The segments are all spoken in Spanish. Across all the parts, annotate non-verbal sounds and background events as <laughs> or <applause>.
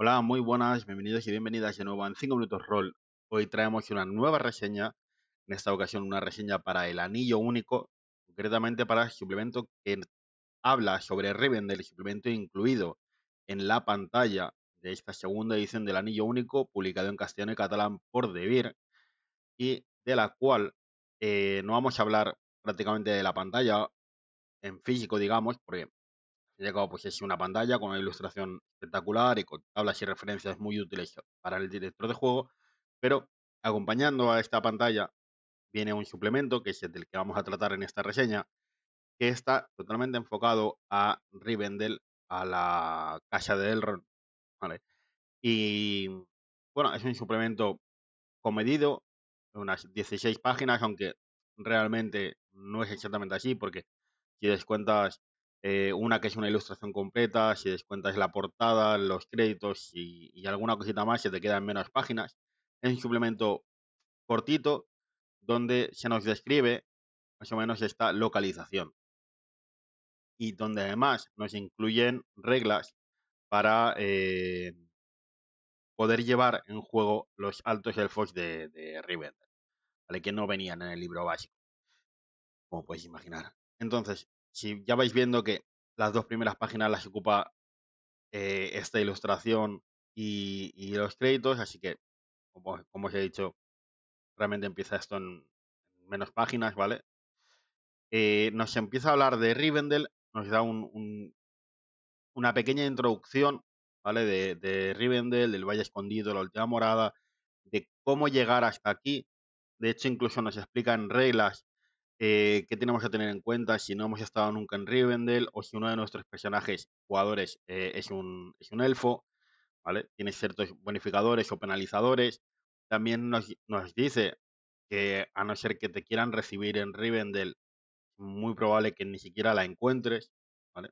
Hola, muy buenas, bienvenidos y bienvenidas de nuevo en 5 Minutos Roll. Hoy traemos una nueva reseña, en esta ocasión una reseña para el anillo único, concretamente para el suplemento que habla sobre Riven, del suplemento incluido en la pantalla de esta segunda edición del anillo único, publicado en castellano y catalán por Devir, y de la cual eh, no vamos a hablar prácticamente de la pantalla en físico, digamos, porque pues es una pantalla con una ilustración espectacular y con tablas y referencias muy útiles para el director de juego, pero acompañando a esta pantalla viene un suplemento que es el que vamos a tratar en esta reseña, que está totalmente enfocado a Rivendell, a la casa de Elrond, Y bueno, es un suplemento comedido, unas 16 páginas, aunque realmente no es exactamente así, porque si descuentas eh, una que es una ilustración completa, si descuentas la portada, los créditos y, alguna cosita más, se te quedan menos páginas. Es un suplemento cortito donde se nos describe más o menos esta localización y donde además nos incluyen reglas para eh, poder llevar en juego los altos elfos de, de ¿vale? que no venían en el libro básico, como puedes imaginar. Entonces, si ya vais viendo que las dos primeras páginas las ocupa eh, esta ilustración y, los créditos, así que, como, os he dicho, realmente empieza esto en, menos páginas, ¿vale? Eh, nos empieza a hablar de Rivendell, nos da una pequeña introducción, ¿vale? De, de Rivendell, del Valle Escondido, la Última Morada, de cómo llegar hasta aquí. De hecho, incluso nos explican reglas eh, qué tenemos que tener en cuenta si no hemos estado nunca en Rivendell o si uno de nuestros personajes, jugadores, eh, es, un, es un elfo, Tiene ciertos bonificadores o penalizadores. También nos, nos dice que a no ser que te quieran recibir en Rivendell, es muy probable que ni siquiera la encuentres, ¿vale?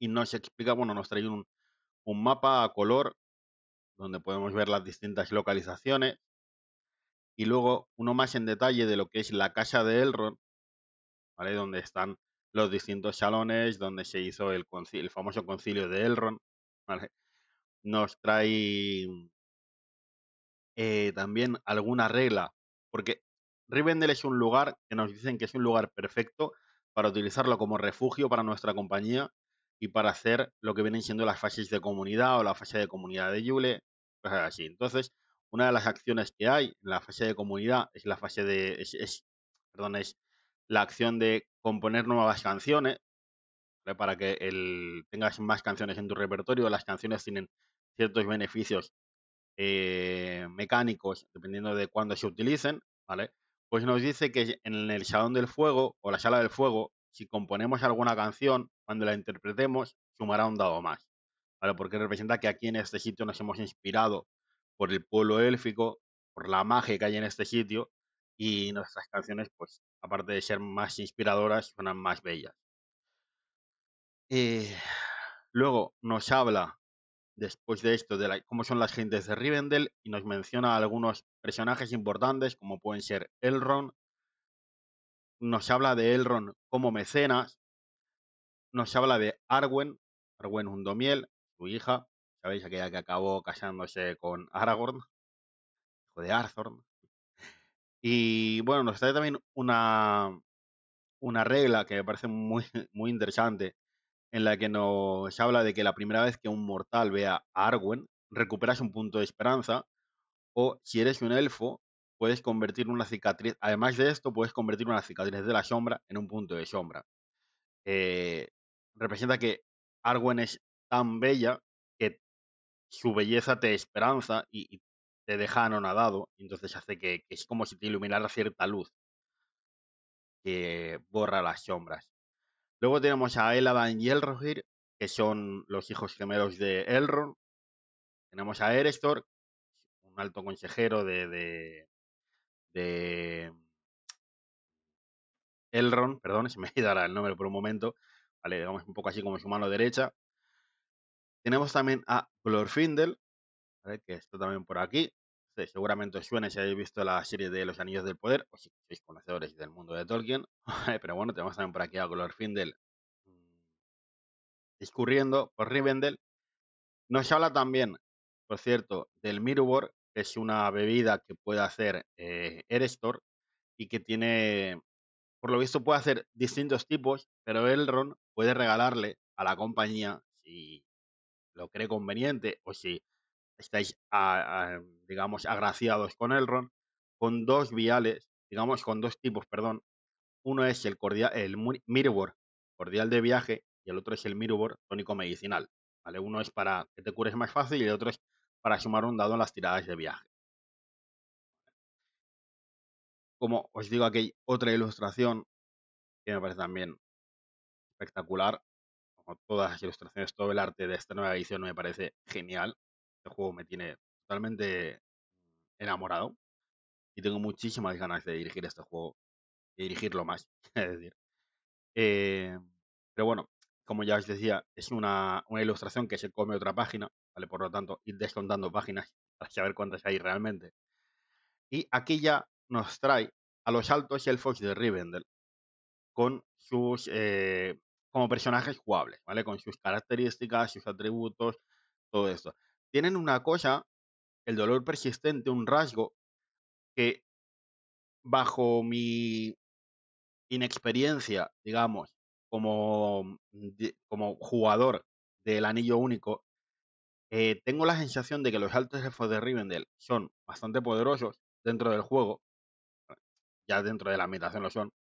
Y nos explica, bueno, nos trae un mapa a color donde podemos ver las distintas localizaciones, y luego uno más en detalle de lo que es la casa de Elrond, ¿vale? Donde están los distintos salones, donde se hizo el, famoso concilio de Elrond, ¿vale? Nos trae eh, también alguna regla, porque Rivendell es un lugar que nos dicen que es un lugar perfecto para utilizarlo como refugio para nuestra compañía y para hacer lo que vienen siendo las fases de comunidad o la fase de comunidad de Yule, cosas así. Entonces, una de las acciones que hay en la fase de comunidad es la fase de. Es, perdón, es la acción de componer nuevas canciones. Para que tengas más canciones en tu repertorio. Las canciones tienen ciertos beneficios eh, mecánicos, dependiendo de cuándo se utilicen, ¿vale? Pues nos dice que en el Salón del Fuego o la Sala del Fuego, si componemos alguna canción, cuando la interpretemos, sumará un dado más, Porque representa que aquí en este sitio nos hemos inspirado por el pueblo élfico, por la magia que hay en este sitio y nuestras canciones, pues, aparte de ser más inspiradoras, suenan más bellas. Eh, luego nos habla, después de esto, de cómo son las gentes de Rivendell y nos menciona algunos personajes importantes como pueden ser Elrond. Nos habla de Elrond como mecenas. Nos habla de Arwen, Arwen Hundomiel, su hija. ¿sabéis? Aquella que acabó casándose con Aragorn, hijo de Arthorn. Y bueno, nos trae también una, una regla que me parece muy, <laughs> muy interesante, en la que nos habla de que la primera vez que un mortal vea a Arwen, recuperas un punto de esperanza, o si eres un elfo, puedes convertir una cicatriz, además de esto, puedes convertir una cicatriz de la sombra en un punto de sombra. Eh, representa que Arwen es tan bella su belleza te esperanza y, te deja anonadado, entonces hace que, es como si te iluminara cierta luz que borra las sombras. Luego tenemos a Eladan y Elrohir, que son los hijos gemelos de Elrond. Tenemos a Erestor, un alto consejero de, de, Elrond, perdón, <laughs> se me ha ido el nombre por un momento, vale, digamos un poco así como su mano derecha, tenemos también a Glorfindel, que está también por aquí. seguramente os suene si habéis visto la serie de Los Anillos del Poder, o si sois conocedores del mundo de Tolkien. <laughs> Pero bueno, tenemos también por aquí a Glorfindel mm, discurriendo por Rivendell. Nos habla también, por cierto, del Mirubor, que es una bebida que puede hacer eh, Erestor y que tiene, por lo visto, puede hacer distintos tipos, pero Elrond puede regalarle a la compañía, si lo cree conveniente o si estáis, digamos, agraciados con el ron con dos viales, digamos, con dos tipos, perdón. Uno es el, cordial, el Mirror, cordial de viaje, y el otro es el Mirror, tónico medicinal. ¿vale? Uno es para que te cures más fácil y el otro es para sumar un dado en las tiradas de viaje. Como os digo, aquí hay otra ilustración que me parece también espectacular, todas las ilustraciones, todo el arte de esta nueva edición me parece genial. el juego me tiene totalmente enamorado y tengo muchísimas ganas de dirigir este juego, dirigirlo más, <laughs> es decir. Eh, pero bueno, como ya os decía, es una, ilustración que se come otra página, ¿vale? Por lo tanto, ir descontando páginas <laughs> para saber cuántas hay realmente. Y aquí ya nos trae a los altos el Fox de Rivendell con sus eh, como personajes jugables, ¿vale? Con sus características, sus atributos, todo esto. Tienen una cosa, el dolor persistente, un rasgo que bajo mi inexperiencia, digamos, como, como jugador del anillo único, eh, tengo la sensación de que los altos jefes de Rivendell son bastante poderosos dentro del juego, ya dentro de la ambientación lo son,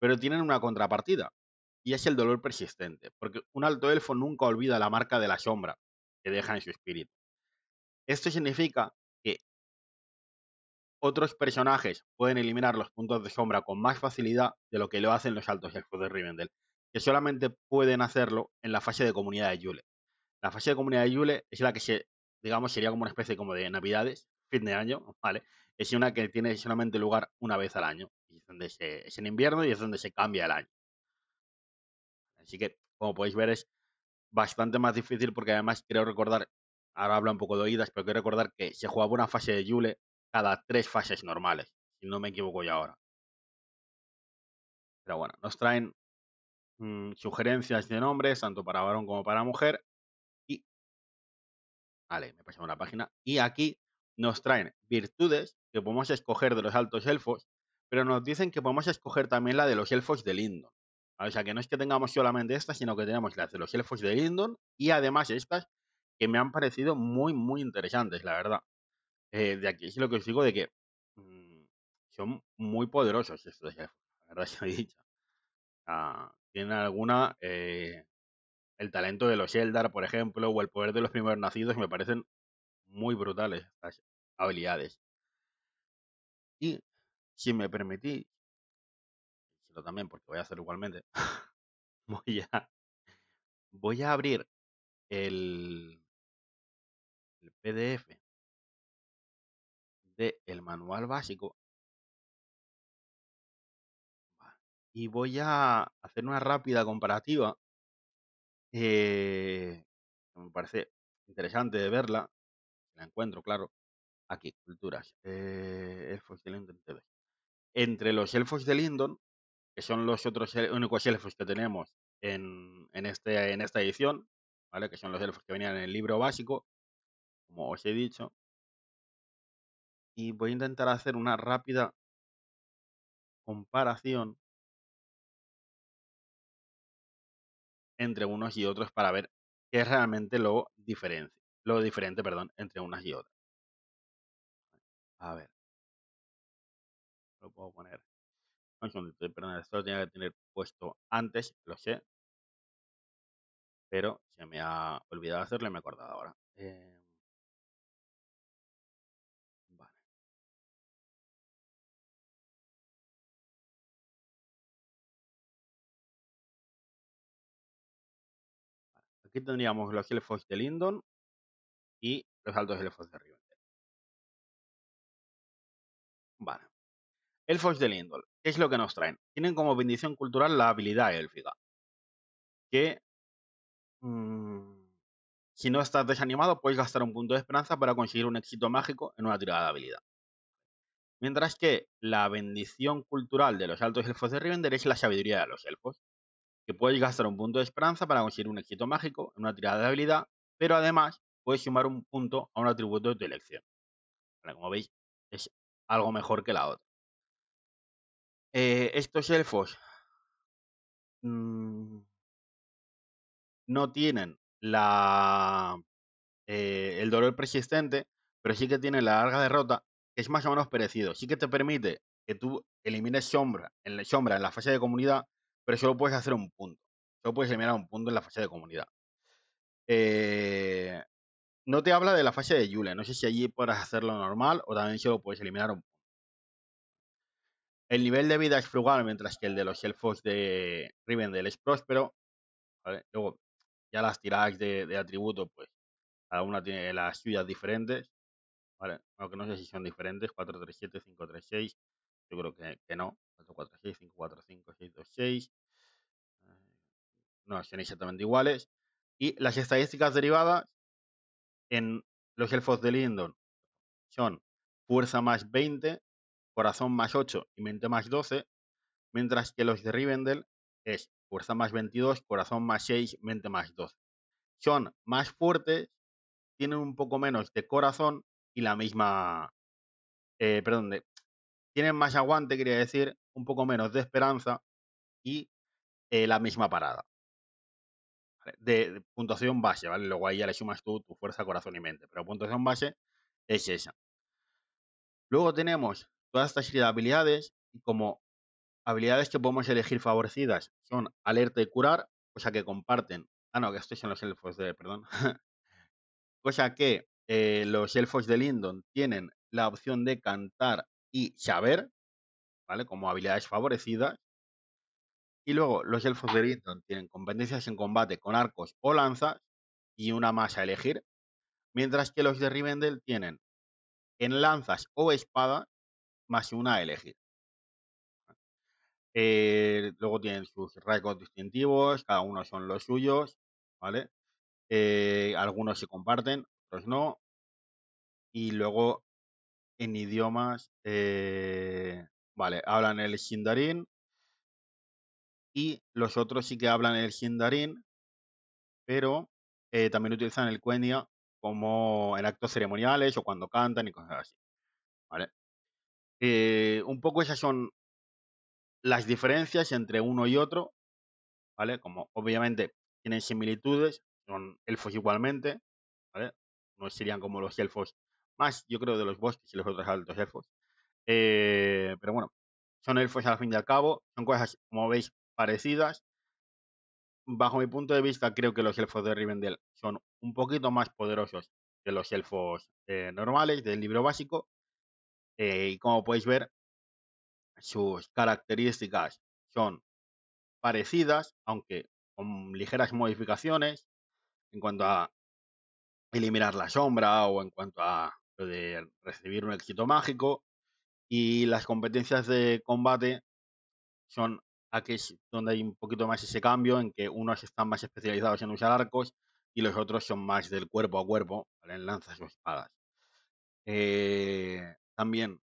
pero tienen una contrapartida, y es el dolor persistente, porque un alto elfo nunca olvida la marca de la sombra que deja en su espíritu. Esto significa que otros personajes pueden eliminar los puntos de sombra con más facilidad de lo que lo hacen los altos elfos de Rivendell, que solamente pueden hacerlo en la fase de comunidad de Yule. La fase de comunidad de Yule es la que se, digamos, sería como una especie como de navidades, fin de año, ¿vale? Es una que tiene solamente lugar una vez al año. es en invierno y es donde se cambia el año. Así que, como podéis ver, es bastante más difícil porque además creo recordar, ahora habla un poco de oídas, pero quiero recordar que se jugaba una fase de Yule cada tres fases normales, si no me equivoco yo ahora. Pero bueno, nos traen mm, sugerencias de nombres, tanto para varón como para mujer. Y. Vale, me pasamos una página. Y aquí nos traen virtudes que podemos escoger de los altos elfos, pero nos dicen que podemos escoger también la de los elfos de Lindon. O sea, que no es que tengamos solamente estas, sino que tenemos las de los elfos de Lindon y además estas que me han parecido muy, muy interesantes, la verdad. Eh, de aquí es lo que os digo de que mm, son muy poderosos estos elfos, la verdad se dicho. Ah, tienen alguna... Eh, el talento de los Eldar, por ejemplo, o el poder de los primeros nacidos, me parecen muy brutales estas habilidades. Y si me permitís, también porque voy a hacer igualmente. <laughs> voy a abrir el, PDF del manual básico y voy a hacer una rápida comparativa eh, me parece interesante de verla. La encuentro, claro. Aquí, culturas. Eh, elfos de Lindon Entre los elfos de Lindon que son los otros únicos elfos que tenemos en, en, este, en esta edición, ¿vale? Que son los elfos que venían en el libro básico, como os he dicho. Y voy a intentar hacer una rápida comparación entre unos y otros para ver qué es realmente lo diferente, lo diferente, perdón, entre unas y otras. A ver. Lo puedo poner esto lo tenía que tener puesto antes, lo sé, pero se me ha olvidado hacerlo me he acordado ahora. Eh... Vale. Aquí tendríamos los elfos de Lindon y los altos elfos de Rivendell. Vale. Elfos de Lindon. ¿Qué es lo que nos traen? Tienen como bendición cultural la habilidad élfica. Que mm, si no estás desanimado, puedes gastar un punto de esperanza para conseguir un éxito mágico en una tirada de habilidad. Mientras que la bendición cultural de los altos elfos de Rivender es la sabiduría de los elfos, que puedes gastar un punto de esperanza para conseguir un éxito mágico en una tirada de habilidad, pero además puedes sumar un punto a un atributo de tu elección. como veis, es algo mejor que la otra. Eh, estos elfos mm, no tienen la eh, el dolor persistente, pero sí que tienen la larga derrota, que es más o menos parecido. Sí que te permite que tú elimines sombra en la, sombra en la fase de comunidad, pero solo puedes hacer un punto. Solo puedes eliminar un punto en la fase de comunidad. Eh, no te habla de la fase de Yule. No sé si allí podrás hacerlo normal o también solo puedes eliminar un punto. El nivel de vida es frugal, mientras que el de los elfos de Rivendell es próspero. ¿vale? Luego, ya las tiradas de, de, atributo, pues cada una tiene las suyas diferentes. ¿vale? Aunque no sé si son diferentes, 437, 536. Yo creo que, que no. 446, 545, 626. No, son exactamente iguales. Y las estadísticas derivadas en los elfos de Lindon son fuerza más 20, corazón más 8 y mente más 12, mientras que los de Rivendell es fuerza más 22, corazón más 6, mente más 12. Son más fuertes, tienen un poco menos de corazón y la misma... Eh, perdón, tienen más aguante, quería decir, un poco menos de esperanza y eh, la misma parada. De, de, puntuación base, ¿vale? Luego ahí ya le sumas tú tu fuerza, corazón y mente, pero puntuación base es esa. Luego tenemos todas estas serie de habilidades, y como habilidades que podemos elegir favorecidas son alerta y curar, cosa que comparten. Ah, no, que estoy son los elfos de, perdón. <laughs> cosa que eh, los elfos de Lindon tienen la opción de cantar y saber, ¿vale? Como habilidades favorecidas. Y luego los elfos de Lindon tienen competencias en combate con arcos o lanzas y una más a elegir. Mientras que los de Rivendell tienen en lanzas o espada más una a elegir. Eh, luego tienen sus rasgos distintivos, cada uno son los suyos, ¿vale? Eh, algunos se comparten, otros no. Y luego en idiomas, eh, vale, hablan el sindarin y los otros sí que hablan el sindarin, pero también utilizan el cuenya como en actos ceremoniales o cuando cantan y cosas así, ¿vale? Eh, un poco esas son las diferencias entre uno y otro, ¿vale? Como obviamente tienen similitudes, son elfos igualmente, ¿vale? No serían como los elfos más, yo creo, de los bosques y los otros altos elfos. Eh, pero bueno, son elfos al fin y al cabo, son cosas, como veis, parecidas. Bajo mi punto de vista, creo que los elfos de Rivendell son un poquito más poderosos que los elfos eh, normales del libro básico, eh, y como podéis ver, sus características son parecidas, aunque con ligeras modificaciones en cuanto a eliminar la sombra o en cuanto a lo recibir un éxito mágico. Y las competencias de combate son aquí donde hay un poquito más ese cambio en que unos están más especializados en usar arcos y los otros son más del cuerpo a cuerpo, en lanzas o espadas. Eh, también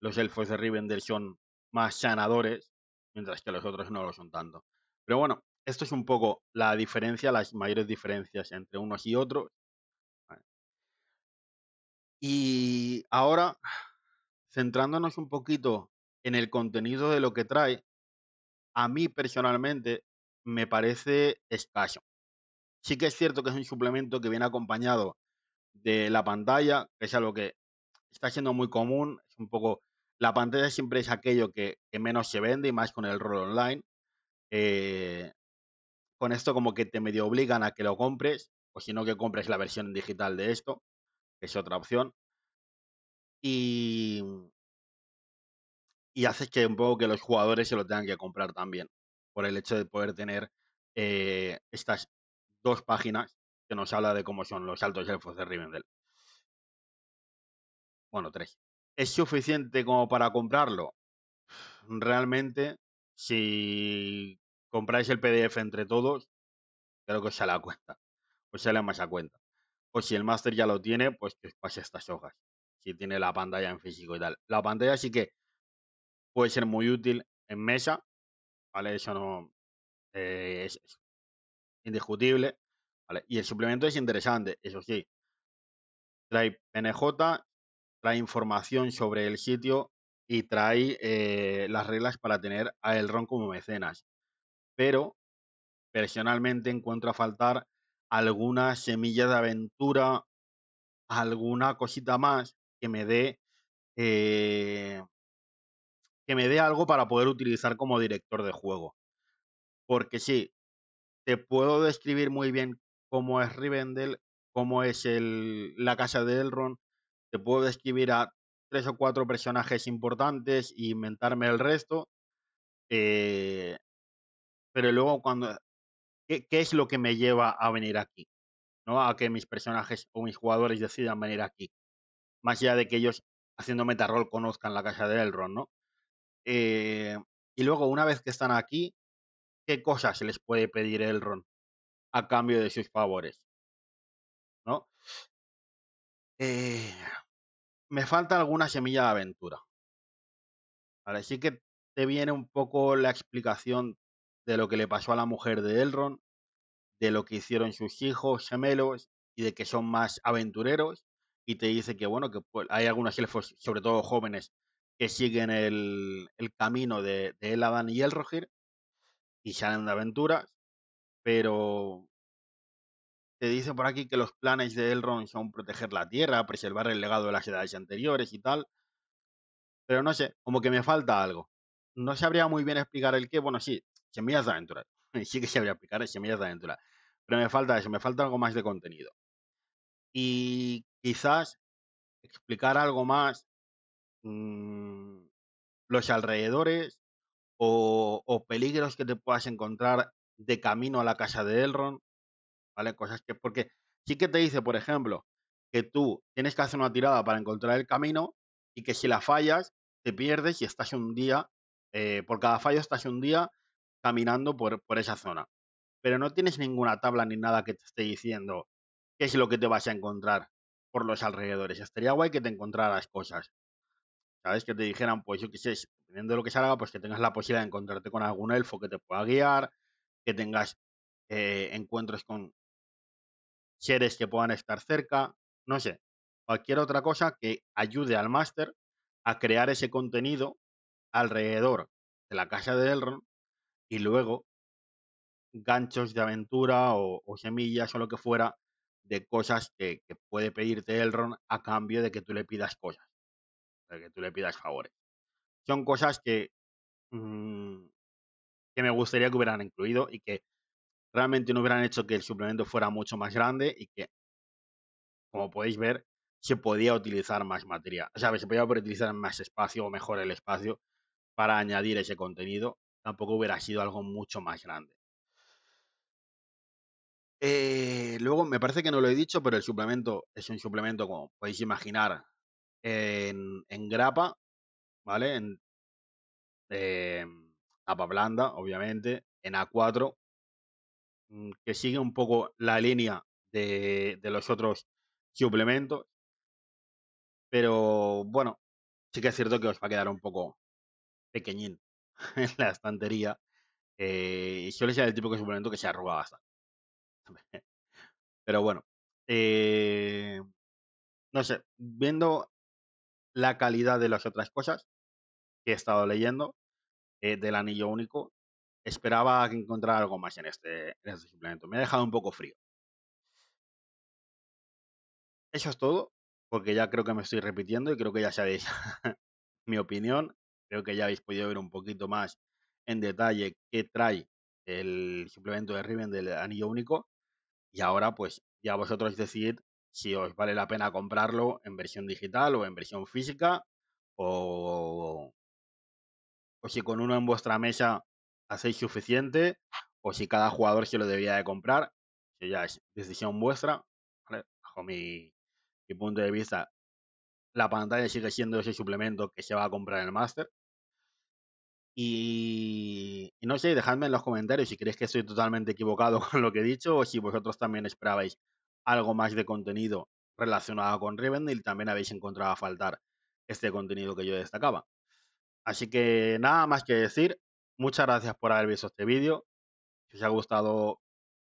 los elfos de Rivendell son más sanadores, mientras que los otros no lo son tanto. Pero bueno, esto es un poco la diferencia, las mayores diferencias entre unos y otros. Y ahora, centrándonos un poquito en el contenido de lo que trae, a mí personalmente me parece escaso. Sí que es cierto que es un suplemento que viene acompañado de la pantalla, que es algo que está siendo muy común, es un poco, la pantalla siempre es aquello que, menos se vende y más con el rol online. Eh, con esto como que te medio obligan a que lo compres, o si no que compres la versión digital de esto, que es otra opción. Y, y haces que un poco que los jugadores se lo tengan que comprar también, por el hecho de poder tener eh, estas dos páginas que nos habla de cómo son los altos elfos de Rivendell bueno, tres. ¿Es suficiente como para comprarlo? Realmente, si compráis el PDF entre todos, creo que os sale a cuenta. Os sale más a cuenta. O pues si el máster ya lo tiene, pues pase estas hojas. Si tiene la pantalla en físico y tal. La pantalla sí que puede ser muy útil en mesa. ¿Vale? Eso no eh, es, indiscutible. Y el suplemento es interesante, eso sí. Trae PNJ trae información sobre el sitio y trae eh, las reglas para tener a Elrond como mecenas. Pero personalmente encuentro a faltar alguna semilla de aventura, alguna cosita más que me dé eh, que me dé algo para poder utilizar como director de juego. Porque sí, te puedo describir muy bien cómo es Rivendell, cómo es la casa de Elrond, te puedo describir a tres o cuatro personajes importantes e inventarme el resto. Eh, pero luego cuando... ¿qué, es lo que me lleva a venir aquí? ¿no? A que mis personajes o mis jugadores decidan venir aquí. Más allá de que ellos haciendo rol conozcan la casa de Elrond, ¿no? Eh, y luego, una vez que están aquí, ¿qué cosas se les puede pedir Elrond a cambio de sus favores? ¿No? Eh, me falta alguna semilla de aventura. Ahora sí que te viene un poco la explicación de lo que le pasó a la mujer de Elrond, de lo que hicieron sus hijos gemelos y de que son más aventureros. Y te dice que, bueno, que pues, hay algunos elfos, sobre todo jóvenes, que siguen el, camino de, de Eladan y Elrogir y salen de aventuras, pero te dice por aquí que los planes de Elrond son proteger la Tierra, preservar el legado de las edades anteriores y tal. Pero no sé, como que me falta algo. No sabría muy bien explicar el qué. Bueno, sí, semillas de aventura. <laughs> Sí que sabría explicar semillas de aventura. Pero me falta eso, me falta algo más de contenido. Y quizás explicar algo más mm, los alrededores o, o, peligros que te puedas encontrar de camino a la casa de Elrond Cosas que, porque sí que te dice, por ejemplo, que tú tienes que hacer una tirada para encontrar el camino y que si la fallas, te pierdes y estás un día, eh, por cada fallo estás un día caminando por, esa zona. Pero no tienes ninguna tabla ni nada que te esté diciendo qué es lo que te vas a encontrar por los alrededores. Estaría guay que te encontraras cosas. ¿Sabes? Que te dijeran, pues yo qué sé, dependiendo de lo que salga, pues que tengas la posibilidad de encontrarte con algún elfo que te pueda guiar, que tengas eh, encuentros con seres que puedan estar cerca, no sé, cualquier otra cosa que ayude al máster a crear ese contenido alrededor de la casa de Elrond y luego ganchos de aventura o, semillas o lo que fuera de cosas que, puede pedirte Elrond a cambio de que tú le pidas cosas, de que tú le pidas favores. Son cosas que, mm, que me gustaría que hubieran incluido y que realmente no hubieran hecho que el suplemento fuera mucho más grande y que, como podéis ver, se podía utilizar más material, o sea, se podía utilizar más espacio o mejor el espacio para añadir ese contenido, tampoco hubiera sido algo mucho más grande. Eh, luego, me parece que no lo he dicho, pero el suplemento es un suplemento, como podéis imaginar, en, en grapa, ¿vale? En eh, em, tapa blanda, obviamente, en A4, Mm, que sigue un poco la línea de, los otros suplementos. Pero bueno, sí que es cierto que os va a quedar un poco pequeñín <laughs> en la estantería. Eh, y suele ser el tipo de suplemento que se arruga bastante. <laughs> Pero bueno, eh, no sé, viendo la calidad de las otras cosas que he estado leyendo eh, del anillo único, esperaba que algo más en este, en este suplemento. Me ha dejado un poco frío. Eso es todo, porque ya creo que me estoy repitiendo y creo que ya sabéis <laughs> mi opinión. Creo que ya habéis podido ver un poquito más en detalle qué trae el suplemento de Riven del anillo único. Y ahora, pues, ya vosotros decidid si os vale la pena comprarlo en versión digital o en versión física o, o si con uno en vuestra mesa ¿Hacéis suficiente o si cada jugador se lo debía de comprar. Si ya es decisión vuestra. Bajo mi, punto de vista, la pantalla sigue siendo ese suplemento que se va a comprar en el máster. Y, no sé, dejadme en los comentarios si creéis que estoy totalmente equivocado <laughs> con lo que he dicho o si vosotros también esperabais algo más de contenido relacionado con Rivendell y también habéis encontrado a faltar este contenido que yo destacaba. Así que nada más que decir, Muchas gracias por haber visto este vídeo. Si os ha gustado,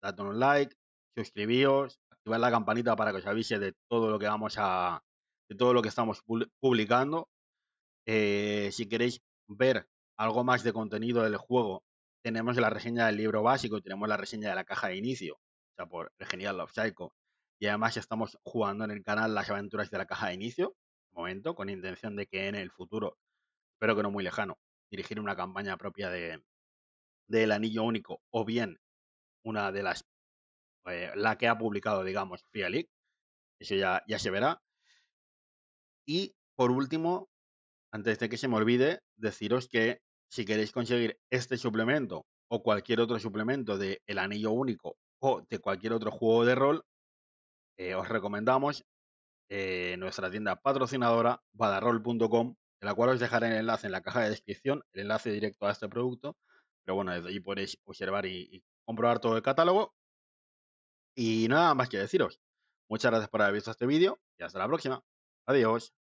dadle un like, suscribíos, activad la campanita para que os avise de todo lo que vamos a, de todo lo que estamos publicando. Eh, si queréis ver algo más de contenido del juego, tenemos la reseña del libro básico y tenemos la reseña de la caja de inicio, o sea, por el genial Love Psycho. Y además estamos jugando en el canal las aventuras de la caja de inicio, momento, con intención de que en el futuro, espero que no muy lejano, dirigir una campaña propia de del anillo único o bien una de las eh, la que ha publicado digamos Free eso ya, ya se verá y por último antes de que se me olvide deciros que si queréis conseguir este suplemento o cualquier otro suplemento de el anillo único o de cualquier otro juego de rol eh, os recomendamos eh, nuestra tienda patrocinadora badarrol.com de la cual os dejaré el enlace en la caja de descripción, el enlace directo a este producto. Pero bueno, desde ahí podéis observar y, y comprobar todo el catálogo. Y nada más que deciros. Muchas gracias por haber visto este vídeo y hasta la próxima. Adiós.